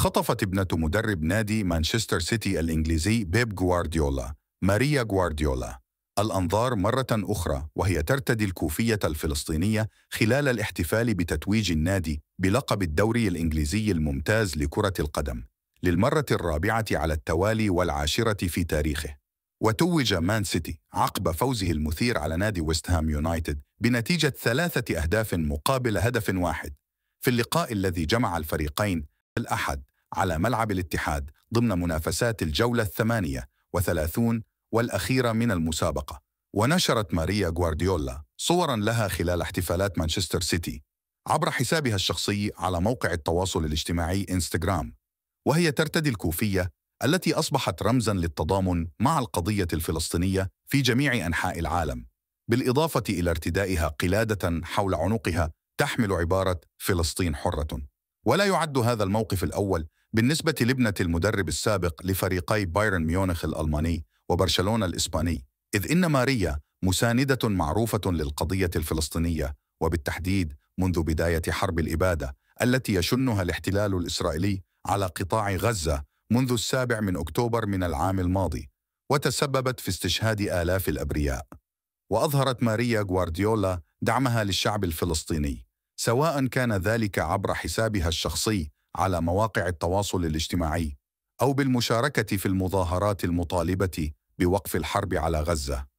خطفت ابنة مدرب نادي مانشستر سيتي الإنجليزي بيب غوارديولا ماريا غوارديولا الأنظار مرة أخرى وهي ترتدي الكوفية الفلسطينية خلال الاحتفال بتتويج النادي بلقب الدوري الإنجليزي الممتاز لكرة القدم للمرة الرابعة على التوالي والعاشرة في تاريخه وتوج مان سيتي عقب فوزه المثير على نادي ويست هام يونايتد بنتيجة ثلاثة أهداف مقابل هدف واحد في اللقاء الذي جمع الفريقين الأحد على ملعب الاتحاد ضمن منافسات الجولة الثمانية وثلاثون والأخيرة من المسابقة ونشرت ماريا غوارديولا صورا لها خلال احتفالات مانشستر سيتي عبر حسابها الشخصي على موقع التواصل الاجتماعي انستغرام وهي ترتدي الكوفية التي أصبحت رمزا للتضامن مع القضية الفلسطينية في جميع أنحاء العالم بالإضافة إلى ارتدائها قلادة حول عنقها تحمل عبارة فلسطين حرة ولا يعد هذا الموقف الأول بالنسبة لابنة المدرب السابق لفريقي بايرن ميونخ الألماني وبرشلونة الإسباني إذ إن ماريا مساندة معروفة للقضية الفلسطينية وبالتحديد منذ بداية حرب الإبادة التي يشنها الاحتلال الإسرائيلي على قطاع غزة منذ السابع من أكتوبر من العام الماضي وتسببت في استشهاد آلاف الأبرياء وأظهرت ماريا غوارديولا دعمها للشعب الفلسطيني سواء كان ذلك عبر حسابها الشخصي على مواقع التواصل الاجتماعي او بالمشاركه في المظاهرات المطالبه بوقف الحرب على غزه